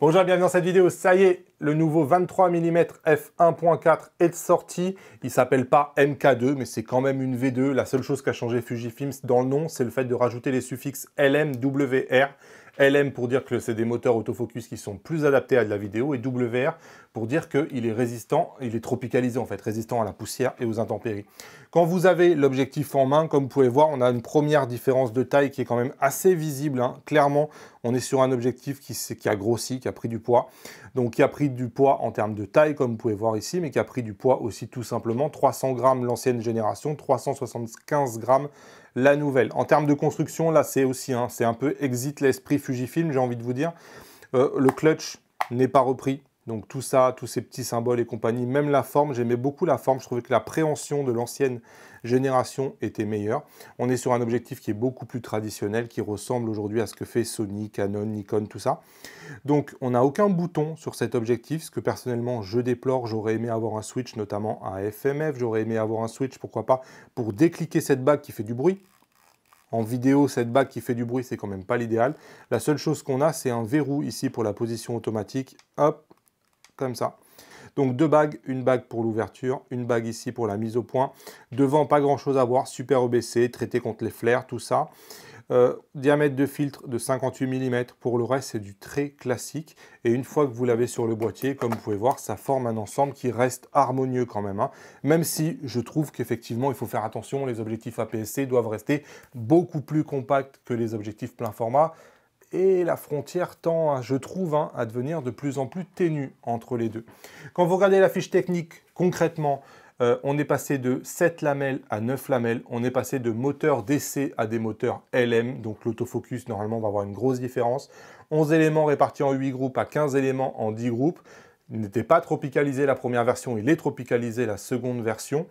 Bonjour et bienvenue dans cette vidéo. Ça y est, le nouveau 23 mm f1.4 est sorti. Il s'appelle pas MK2, mais c'est quand même une V2. La seule chose qui a changé Fujifilm dans le nom, c'est le fait de rajouter les suffixes LMWR. LM pour dire que c'est des moteurs autofocus qui sont plus adaptés à de la vidéo et WR pour dire qu'il est résistant, il est tropicalisé en fait, résistant à la poussière et aux intempéries. Quand vous avez l'objectif en main, comme vous pouvez voir, on a une première différence de taille qui est quand même assez visible. Hein. Clairement, on est sur un objectif qui, a grossi, qui a pris du poids. Donc qui a pris du poids en termes de taille, comme vous pouvez voir ici, mais qui a pris du poids aussi tout simplement. 300 grammes l'ancienne génération, 375 grammes la nouvelle. En termes de construction, là c'est aussi, hein, c'est un peu exit l'esprit Fujifilm, j'ai envie de vous dire. Euh, le clutch n'est pas repris, donc tout ça, tous ces petits symboles et compagnie, même la forme, j'aimais beaucoup la forme, je trouvais que la préhension de l'ancienne génération était meilleure. On est sur un objectif qui est beaucoup plus traditionnel, qui ressemble aujourd'hui à ce que fait Sony, Canon, Nikon, tout ça. Donc on n'a aucun bouton sur cet objectif, ce que personnellement je déplore, j'aurais aimé avoir un switch, notamment un FMF, j'aurais aimé avoir un switch, pourquoi pas, pour décliquer cette bague qui fait du bruit. En vidéo, cette bague qui fait du bruit, c'est quand même pas l'idéal. La seule chose qu'on a, c'est un verrou ici pour la position automatique. Hop, comme ça. Donc deux bagues, une bague pour l'ouverture, une bague ici pour la mise au point. Devant, pas grand chose à voir, super OBC, traité contre les flares, tout ça. Euh, diamètre de filtre de 58 mm, pour le reste c'est du très classique. Et une fois que vous l'avez sur le boîtier, comme vous pouvez voir, ça forme un ensemble qui reste harmonieux quand même. Hein. Même si je trouve qu'effectivement il faut faire attention, les objectifs APS-C doivent rester beaucoup plus compacts que les objectifs plein format et la frontière tend, je trouve, hein, à devenir de plus en plus ténue entre les deux. Quand vous regardez la fiche technique concrètement, euh, on est passé de 7 lamelles à 9 lamelles, on est passé de moteurs DC à des moteurs LM, donc l'autofocus normalement va avoir une grosse différence. 11 éléments répartis en 8 groupes à 15 éléments en 10 groupes. Il n'était pas tropicalisé la première version, il est tropicalisé la seconde version.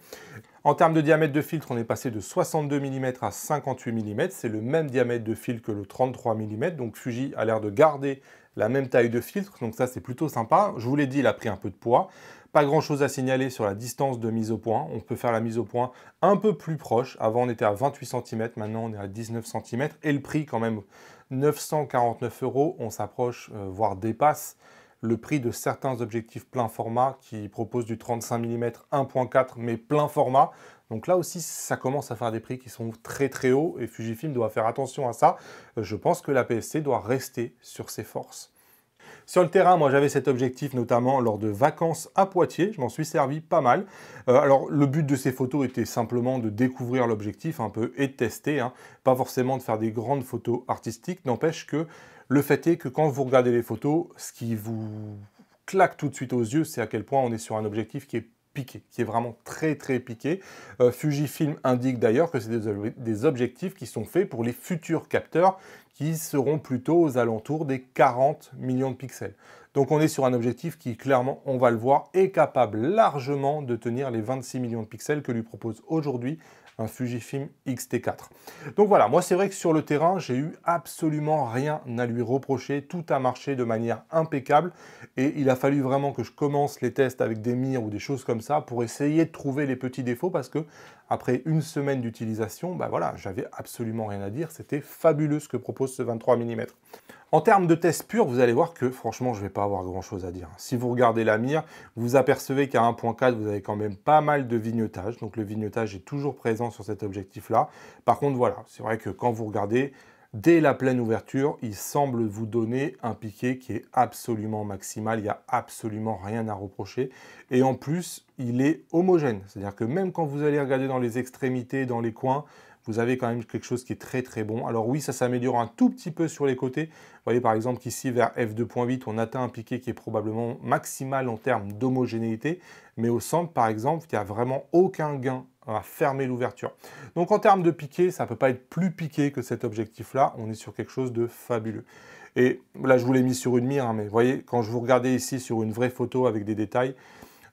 En termes de diamètre de filtre, on est passé de 62 mm à 58 mm. C'est le même diamètre de filtre que le 33 mm. Donc Fuji a l'air de garder la même taille de filtre. Donc ça, c'est plutôt sympa. Je vous l'ai dit, il a pris un peu de poids. Pas grand chose à signaler sur la distance de mise au point. On peut faire la mise au point un peu plus proche. Avant, on était à 28 cm. Maintenant, on est à 19 cm. Et le prix, quand même, 949 euros. On s'approche, euh, voire dépasse le prix de certains objectifs plein format qui proposent du 35 mm 1.4 mais plein format. Donc là aussi, ça commence à faire des prix qui sont très très hauts et Fujifilm doit faire attention à ça. Euh, je pense que la PSC doit rester sur ses forces. Sur le terrain, moi j'avais cet objectif notamment lors de vacances à Poitiers, je m'en suis servi pas mal. Euh, alors le but de ces photos était simplement de découvrir l'objectif un peu et de tester, hein. pas forcément de faire des grandes photos artistiques, n'empêche que le fait est que quand vous regardez les photos, ce qui vous claque tout de suite aux yeux, c'est à quel point on est sur un objectif qui est piqué, qui est vraiment très très piqué. Euh, Fujifilm indique d'ailleurs que c'est des objectifs qui sont faits pour les futurs capteurs qui seront plutôt aux alentours des 40 millions de pixels. Donc on est sur un objectif qui, clairement, on va le voir, est capable largement de tenir les 26 millions de pixels que lui propose aujourd'hui un Fujifilm X-T4. Donc voilà, moi c'est vrai que sur le terrain, j'ai eu absolument rien à lui reprocher, tout a marché de manière impeccable et il a fallu vraiment que je commence les tests avec des mires ou des choses comme ça pour essayer de trouver les petits défauts parce que après une semaine d'utilisation, ben voilà, j'avais absolument rien à dire, c'était fabuleux ce que propose ce 23 mm. En termes de test pur, vous allez voir que franchement, je ne vais pas avoir grand-chose à dire. Si vous regardez la mire, vous apercevez qu'à 1.4, vous avez quand même pas mal de vignotage. Donc le vignotage est toujours présent sur cet objectif-là. Par contre, voilà, c'est vrai que quand vous regardez, dès la pleine ouverture, il semble vous donner un piqué qui est absolument maximal. Il n'y a absolument rien à reprocher. Et en plus, il est homogène. C'est-à-dire que même quand vous allez regarder dans les extrémités, dans les coins, vous avez quand même quelque chose qui est très très bon. Alors oui, ça s'améliore un tout petit peu sur les côtés. Vous voyez par exemple qu'ici, vers F2.8, on atteint un piqué qui est probablement maximal en termes d'homogénéité. Mais au centre, par exemple, il n'y a vraiment aucun gain à fermer l'ouverture. Donc en termes de piqué, ça ne peut pas être plus piqué que cet objectif-là. On est sur quelque chose de fabuleux. Et là, je vous l'ai mis sur une mire, hein, mais vous voyez, quand je vous regardais ici sur une vraie photo avec des détails,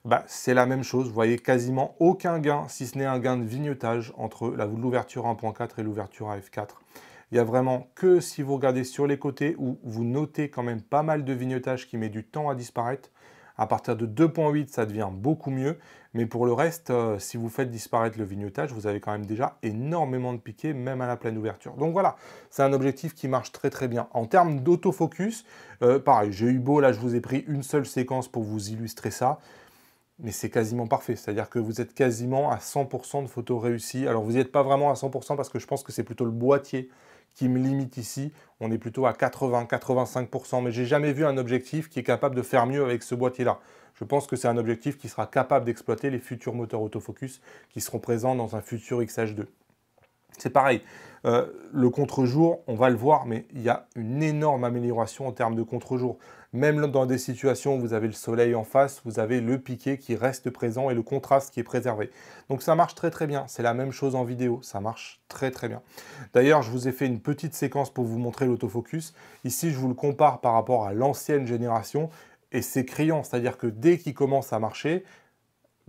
bah, c'est la même chose. Vous voyez quasiment aucun gain, si ce n'est un gain de vignotage entre l'ouverture 1.4 et l'ouverture af 4 Il n'y a vraiment que si vous regardez sur les côtés où vous notez quand même pas mal de vignotage qui met du temps à disparaître. À partir de 2.8, ça devient beaucoup mieux. Mais pour le reste, euh, si vous faites disparaître le vignotage, vous avez quand même déjà énormément de piquets, même à la pleine ouverture. Donc voilà, c'est un objectif qui marche très très bien. En termes d'autofocus, euh, pareil, j'ai eu beau, là je vous ai pris une seule séquence pour vous illustrer ça mais c'est quasiment parfait. C'est-à-dire que vous êtes quasiment à 100% de photos réussies. Alors vous n'y êtes pas vraiment à 100% parce que je pense que c'est plutôt le boîtier qui me limite ici. On est plutôt à 80-85%, mais j'ai jamais vu un objectif qui est capable de faire mieux avec ce boîtier-là. Je pense que c'est un objectif qui sera capable d'exploiter les futurs moteurs autofocus qui seront présents dans un futur XH2. C'est pareil, euh, le contre-jour, on va le voir, mais il y a une énorme amélioration en termes de contre-jour. Même dans des situations où vous avez le soleil en face, vous avez le piqué qui reste présent et le contraste qui est préservé. Donc ça marche très très bien. C'est la même chose en vidéo. Ça marche très très bien. D'ailleurs, je vous ai fait une petite séquence pour vous montrer l'autofocus. Ici, je vous le compare par rapport à l'ancienne génération et c'est criant. C'est-à-dire que dès qu'il commence à marcher,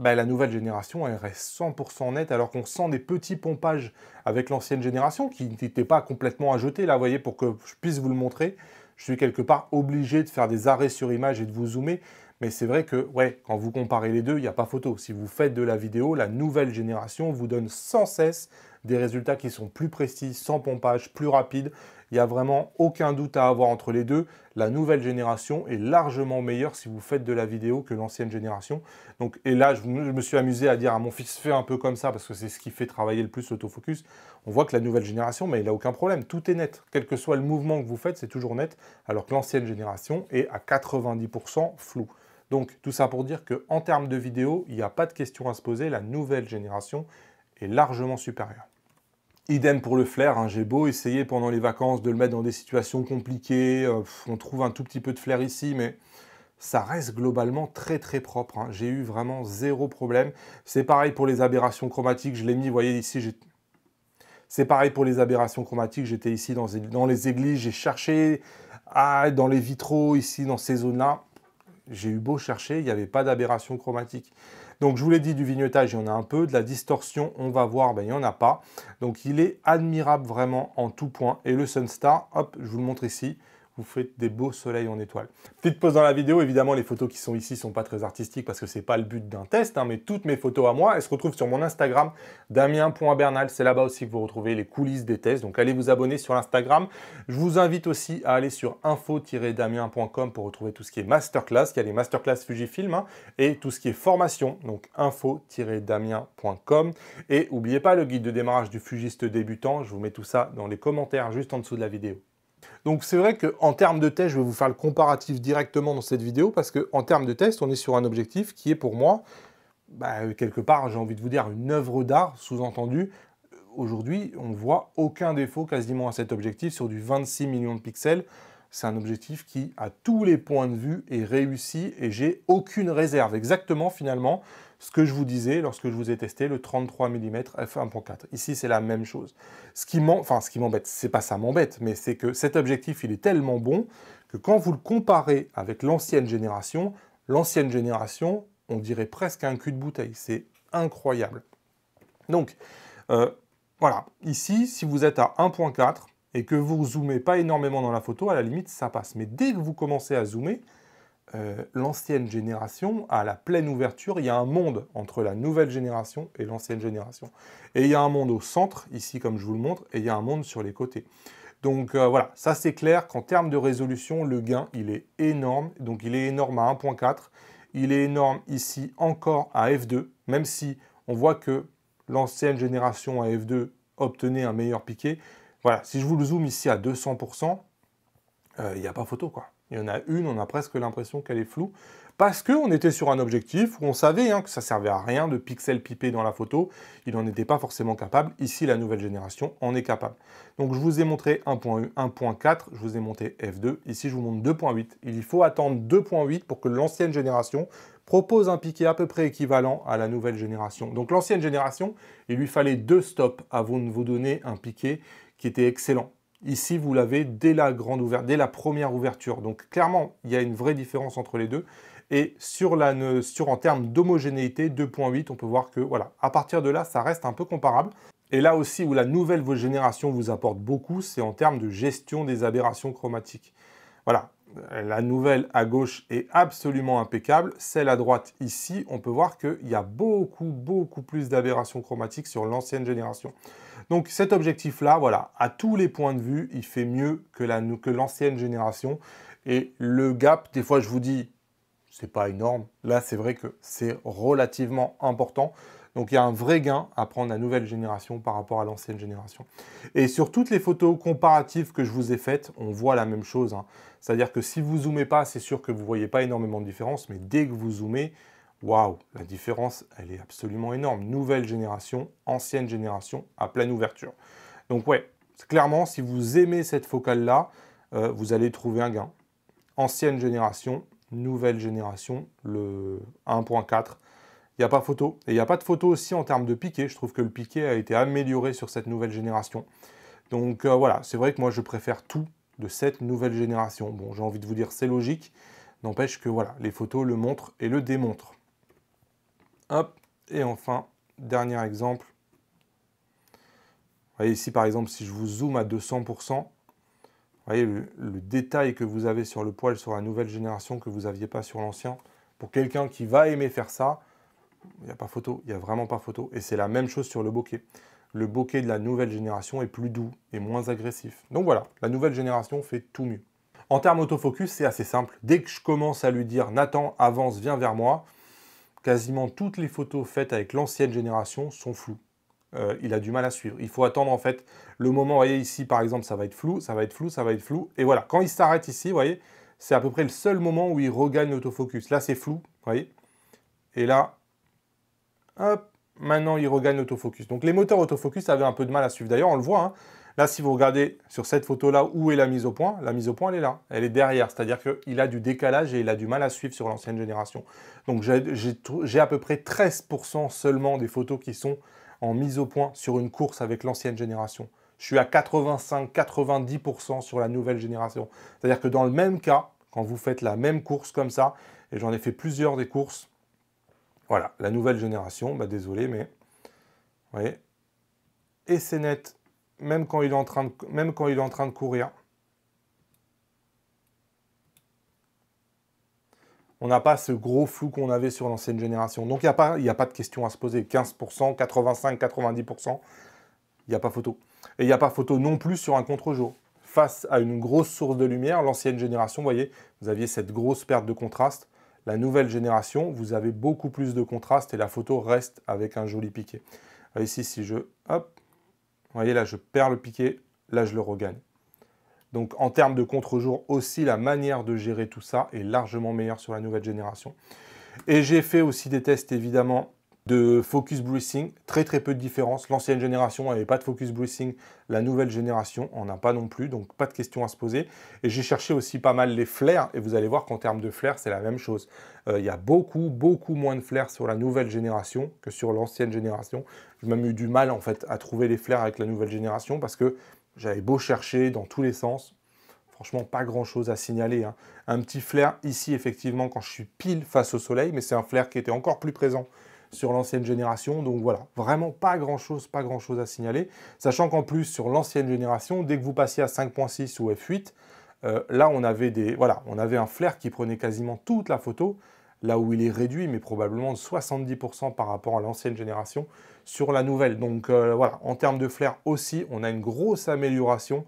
bah, la nouvelle génération, elle reste 100% nette, alors qu'on sent des petits pompages avec l'ancienne génération qui n'était pas complètement à jeter, là, vous voyez, pour que je puisse vous le montrer je suis quelque part obligé de faire des arrêts sur image et de vous zoomer. Mais c'est vrai que, ouais, quand vous comparez les deux, il n'y a pas photo. Si vous faites de la vidéo, la nouvelle génération vous donne sans cesse des résultats qui sont plus précis, sans pompage, plus rapides, il n'y a vraiment aucun doute à avoir entre les deux. La nouvelle génération est largement meilleure si vous faites de la vidéo que l'ancienne génération. Donc, et là, je, me suis amusé à dire à mon fils, fais un peu comme ça, parce que c'est ce qui fait travailler le plus l'autofocus. On voit que la nouvelle génération, mais il n'a aucun problème. Tout est net. Quel que soit le mouvement que vous faites, c'est toujours net, alors que l'ancienne génération est à 90% flou. Donc, tout ça pour dire qu'en termes de vidéo, il n'y a pas de question à se poser. La nouvelle génération est largement supérieure. Idem pour le flair, hein. j'ai beau essayer pendant les vacances de le mettre dans des situations compliquées, euh, on trouve un tout petit peu de flair ici, mais ça reste globalement très très propre. Hein. J'ai eu vraiment zéro problème. C'est pareil pour les aberrations chromatiques, je l'ai mis, vous voyez ici, c'est pareil pour les aberrations chromatiques, j'étais ici dans, les églises, j'ai cherché dans les vitraux, ici dans ces zones-là. J'ai eu beau chercher, il n'y avait pas d'aberration chromatique. Donc je vous l'ai dit, du vignettage, il y en a un peu. De la distorsion, on va voir, ben, il n'y en a pas. Donc il est admirable vraiment en tout point. Et le Sunstar, hop, je vous le montre ici vous faites des beaux soleils en étoile. Petite pause dans la vidéo, évidemment les photos qui sont ici sont pas très artistiques parce que c'est pas le but d'un test, hein, mais toutes mes photos à moi, elles se retrouvent sur mon Instagram, damien.bernal, c'est là-bas aussi que vous retrouvez les coulisses des tests, donc allez vous abonner sur Instagram. Je vous invite aussi à aller sur info-damien.com pour retrouver tout ce qui est masterclass, il y a les masterclass Fujifilm, hein, et tout ce qui est formation, donc info-damien.com. Et n'oubliez pas le guide de démarrage du fugiste débutant, je vous mets tout ça dans les commentaires juste en dessous de la vidéo. Donc c'est vrai qu'en termes de test, je vais vous faire le comparatif directement dans cette vidéo parce qu'en termes de test, on est sur un objectif qui est pour moi, bah, quelque part, j'ai envie de vous dire, une œuvre d'art, sous-entendu. Aujourd'hui, on ne voit aucun défaut quasiment à cet objectif sur du 26 millions de pixels. C'est un objectif qui, à tous les points de vue, est réussi et j'ai aucune réserve. Exactement, finalement, ce que je vous disais lorsque je vous ai testé le 33 mm f1.4. Ici, c'est la même chose. Ce qui m'embête, ce n'est c'est pas ça m'embête, mais c'est que cet objectif, il est tellement bon que quand vous le comparez avec l'ancienne génération, l'ancienne génération, on dirait presque un cul de bouteille. C'est incroyable. Donc, euh, voilà. Ici, si vous êtes à 1.4, et que vous zoomez pas énormément dans la photo, à la limite, ça passe. Mais dès que vous commencez à zoomer, euh, l'ancienne génération à la pleine ouverture. Il y a un monde entre la nouvelle génération et l'ancienne génération. Et il y a un monde au centre, ici comme je vous le montre, et il y a un monde sur les côtés. Donc euh, voilà, ça c'est clair qu'en termes de résolution, le gain, il est énorme. Donc il est énorme à 1.4. Il est énorme ici encore à F2, même si on voit que l'ancienne génération à F2 obtenait un meilleur piqué. Voilà, si je vous le zoome ici à 200%, euh, il n'y a pas photo, quoi. Il y en a une, on a presque l'impression qu'elle est floue, parce qu'on était sur un objectif où on savait hein, que ça servait à rien de pixels pipés dans la photo, il n'en était pas forcément capable, ici la nouvelle génération en est capable. Donc je vous ai montré 1.1, 1.4, je vous ai monté f2, ici je vous montre 2.8, il faut attendre 2.8 pour que l'ancienne génération propose un piqué à peu près équivalent à la nouvelle génération. Donc l'ancienne génération, il lui fallait deux stops avant de vous donner un piqué qui était excellent. Ici, vous l'avez dès la grande ouverture, dès la première ouverture. Donc clairement, il y a une vraie différence entre les deux. Et sur, la, sur en termes d'homogénéité, 2.8, on peut voir que voilà, à partir de là, ça reste un peu comparable. Et là aussi où la nouvelle génération vous apporte beaucoup, c'est en termes de gestion des aberrations chromatiques. Voilà, la nouvelle à gauche est absolument impeccable. Celle à droite ici, on peut voir qu'il y a beaucoup, beaucoup plus d'aberrations chromatiques sur l'ancienne génération. Donc cet objectif-là, voilà, à tous les points de vue, il fait mieux que l'ancienne génération. Et le gap, des fois je vous dis, c'est pas énorme. Là, c'est vrai que c'est relativement important. Donc il y a un vrai gain à prendre la nouvelle génération par rapport à l'ancienne génération. Et sur toutes les photos comparatives que je vous ai faites, on voit la même chose. Hein. C'est-à-dire que si vous zoomez pas, c'est sûr que vous ne voyez pas énormément de différence, mais dès que vous zoomez, Waouh, la différence, elle est absolument énorme. Nouvelle génération, ancienne génération, à pleine ouverture. Donc ouais, clairement, si vous aimez cette focale-là, euh, vous allez trouver un gain. Ancienne génération, nouvelle génération, le 1.4. Il n'y a pas photo. Et il n'y a pas de photo aussi en termes de piqué. Je trouve que le piqué a été amélioré sur cette nouvelle génération. Donc euh, voilà, c'est vrai que moi je préfère tout de cette nouvelle génération. Bon, j'ai envie de vous dire c'est logique. N'empêche que voilà, les photos le montrent et le démontrent. Hop, et enfin, dernier exemple. Vous voyez ici, par exemple, si je vous zoome à 200%, vous voyez le, détail que vous avez sur le poil sur la nouvelle génération que vous n'aviez pas sur l'ancien. Pour quelqu'un qui va aimer faire ça, il n'y a pas photo, il n'y a vraiment pas photo. Et c'est la même chose sur le bokeh. Le bokeh de la nouvelle génération est plus doux et moins agressif. Donc voilà, la nouvelle génération fait tout mieux. En termes autofocus, c'est assez simple. Dès que je commence à lui dire « Nathan, avance, viens vers moi », quasiment toutes les photos faites avec l'ancienne génération sont floues. Euh, il a du mal à suivre. Il faut attendre en fait le moment, vous voyez ici par exemple, ça va être flou, ça va être flou, ça va être flou. Et voilà, quand il s'arrête ici, vous voyez, c'est à peu près le seul moment où il regagne l'autofocus. Là c'est flou, vous voyez. Et là, hop, maintenant il regagne l'autofocus. Donc les moteurs autofocus avaient un peu de mal à suivre. D'ailleurs, on le voit, hein, Là, si vous regardez sur cette photo-là où est la mise au point, la mise au point, elle est là. Elle est derrière, c'est-à-dire qu'il a du décalage et il a du mal à suivre sur l'ancienne génération. Donc j'ai à peu près 13% seulement des photos qui sont en mise au point sur une course avec l'ancienne génération. Je suis à 85-90% sur la nouvelle génération. C'est-à-dire que dans le même cas, quand vous faites la même course comme ça, et j'en ai fait plusieurs des courses, voilà, la nouvelle génération, bah désolé, mais... Vous voyez Et c'est net même quand il est en train de, même quand il est en train de courir. on n'a pas ce gros flou qu'on avait sur l'ancienne génération. Donc il n'y a, pas, a pas de question à se poser. 15%, 85%, 90%, il n'y a pas photo. Et il n'y a pas photo non plus sur un contre-jour. Face à une grosse source de lumière, l'ancienne génération, vous voyez, vous aviez cette grosse perte de contraste. La nouvelle génération, vous avez beaucoup plus de contraste et la photo reste avec un joli piqué. Ici, si je... Hop, vous voyez, là, je perds le piqué, là, je le regagne. Donc, en termes de contre-jour aussi, la manière de gérer tout ça est largement meilleure sur la nouvelle génération. Et j'ai fait aussi des tests, évidemment, de focus breathing, très très peu de différence. L'ancienne génération n'avait pas de focus breathing, la nouvelle génération en a pas non plus, donc pas de question à se poser. Et j'ai cherché aussi pas mal les flares, et vous allez voir qu'en termes de flares, c'est la même chose. Euh, il y a beaucoup, beaucoup moins de flares sur la nouvelle génération que sur l'ancienne génération. J'ai même eu du mal en fait à trouver les flares avec la nouvelle génération parce que j'avais beau chercher dans tous les sens, franchement pas grand chose à signaler. Hein. Un petit flair ici effectivement quand je suis pile face au soleil, mais c'est un flair qui était encore plus présent sur l'ancienne génération. Donc voilà, vraiment pas grand-chose, pas grand-chose à signaler. Sachant qu'en plus, sur l'ancienne génération, dès que vous passiez à 5.6 ou f8, euh, là, on avait, des, voilà, on avait un flair qui prenait quasiment toute la photo, là où il est réduit, mais probablement de 70% par rapport à l'ancienne génération sur la nouvelle. Donc euh, voilà, en termes de flair aussi, on a une grosse amélioration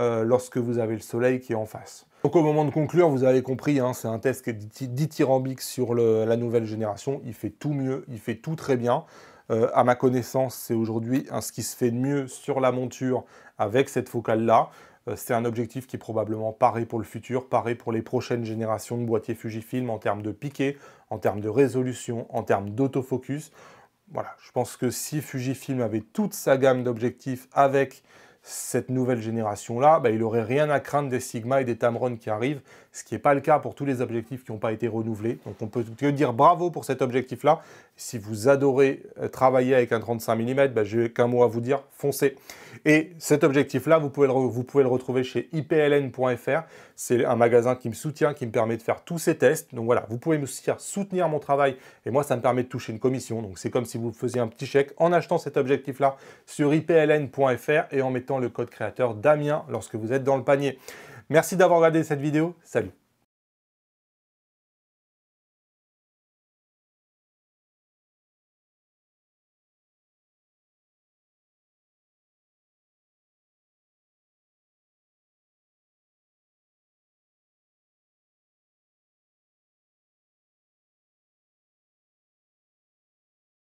euh, lorsque vous avez le soleil qui est en face. Donc au moment de conclure, vous avez compris, hein, c'est un test qui est dithyrambique sur la nouvelle génération. Il fait tout mieux, il fait tout très bien. Euh, à ma connaissance, c'est aujourd'hui ce qui se fait de mieux sur la monture avec cette focale-là. Euh, c'est un objectif qui est probablement paré pour le futur, paré pour les prochaines générations de boîtiers Fujifilm en termes de piqué, en termes de résolution, en termes d'autofocus. Voilà, je pense que si Fujifilm avait toute sa gamme d'objectifs avec cette nouvelle génération-là, bah, il n'aurait rien à craindre des Sigma et des Tamron qui arrivent, ce qui n'est pas le cas pour tous les objectifs qui n'ont pas été renouvelés. Donc on peut dire bravo pour cet objectif-là. Si vous adorez euh, travailler avec un 35 mm, bah, j'ai qu'un mot à vous dire, foncez. Et cet objectif-là, vous, pouvez le retrouver chez ipln.fr. C'est un magasin qui me soutient, qui me permet de faire tous ces tests. Donc voilà, vous pouvez me soutenir, soutenir mon travail et moi, ça me permet de toucher une commission. Donc c'est comme si vous faisiez un petit chèque en achetant cet objectif-là sur ipln.fr et en mettant le code créateur Damien lorsque vous êtes dans le panier. Merci d'avoir regardé cette vidéo. Salut